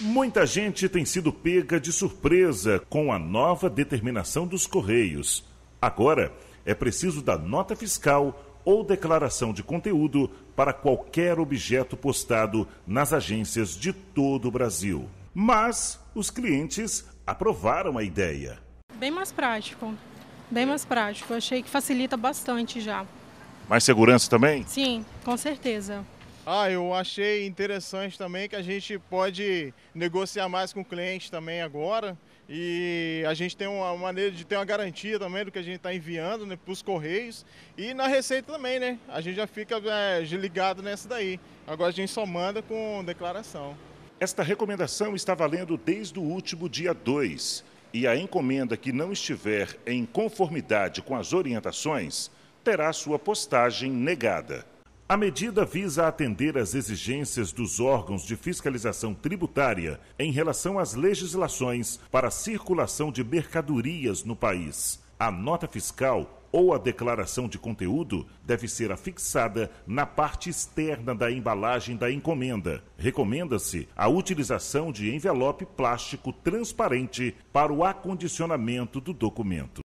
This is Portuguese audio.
Muita gente tem sido pega de surpresa com a nova determinação dos Correios. Agora, é preciso da nota fiscal ou declaração de conteúdo para qualquer objeto postado nas agências de todo o Brasil. Mas os clientes aprovaram a ideia. Bem mais prático, bem mais prático. achei que facilita bastante já. Mais segurança também? Sim, com certeza. Ah, eu achei interessante também que a gente pode negociar mais com o cliente também agora. E a gente tem uma maneira de ter uma garantia também do que a gente está enviando né, para os correios e na receita também, né? A gente já fica é, ligado nessa daí. Agora a gente só manda com declaração. Esta recomendação está valendo desde o último dia 2 e a encomenda que não estiver em conformidade com as orientações terá sua postagem negada. A medida visa atender às exigências dos órgãos de fiscalização tributária em relação às legislações para a circulação de mercadorias no país. A nota fiscal ou a declaração de conteúdo deve ser afixada na parte externa da embalagem da encomenda. Recomenda-se a utilização de envelope plástico transparente para o acondicionamento do documento.